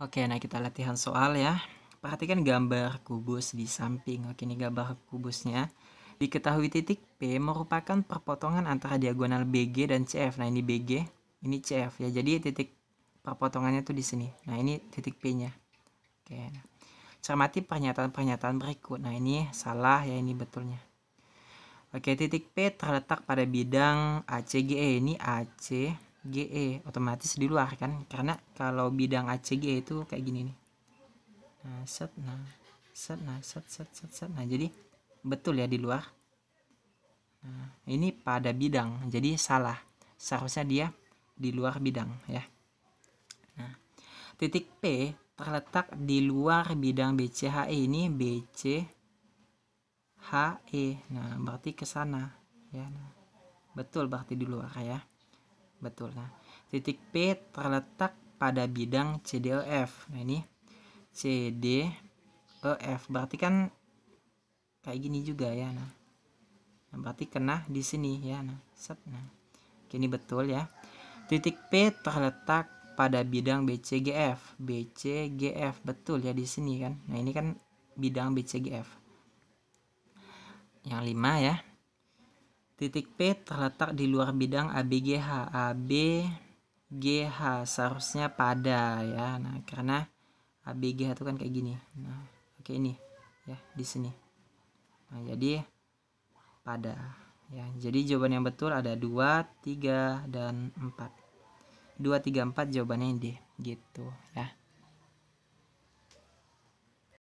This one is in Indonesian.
Oke, nah kita latihan soal ya. Perhatikan gambar kubus di samping. Oke, ini gambar kubusnya. Diketahui titik P merupakan perpotongan antara diagonal BG dan CF. Nah, ini BG, ini CF ya. Jadi titik perpotongannya tuh di sini. Nah, ini titik P-nya. Oke. Nah. Cermati pernyataan-pernyataan berikut. Nah, ini salah ya, ini betulnya. Oke, titik P terletak pada bidang ACGE. Ini AC, GE otomatis di luar kan karena kalau bidang ACG e itu kayak gini nih nah set nah set nah set set set set nah jadi betul ya di luar nah ini pada bidang jadi salah seharusnya dia di luar bidang ya nah titik P terletak di luar bidang BCHE ini BCHE nah berarti ke sana ya nah, betul berarti di luar ya betul nah titik P terletak pada bidang CDOF e nah ini CDOF e berarti kan kayak gini juga ya nah, nah berarti kena di sini ya nah set nah ini betul ya titik P terletak pada bidang BCGF BCGF betul ya di sini kan nah ini kan bidang BCGF yang lima ya Titik P terletak di luar bidang ABGH. ABGH seharusnya pada ya. Nah, karena ABGH itu kan kayak gini. Nah, oke ini ya di sini. Nah, jadi pada ya. Jadi jawaban yang betul ada 2, 3 dan 4. 2 3 4 jawabannya D gitu ya.